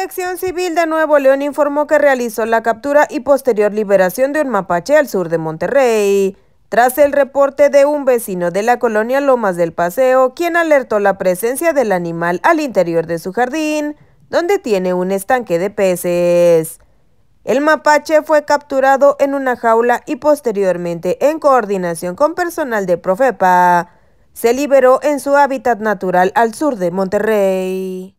Protección Civil de Nuevo León informó que realizó la captura y posterior liberación de un mapache al sur de Monterrey, tras el reporte de un vecino de la colonia Lomas del Paseo, quien alertó la presencia del animal al interior de su jardín, donde tiene un estanque de peces. El mapache fue capturado en una jaula y posteriormente, en coordinación con personal de Profepa, se liberó en su hábitat natural al sur de Monterrey.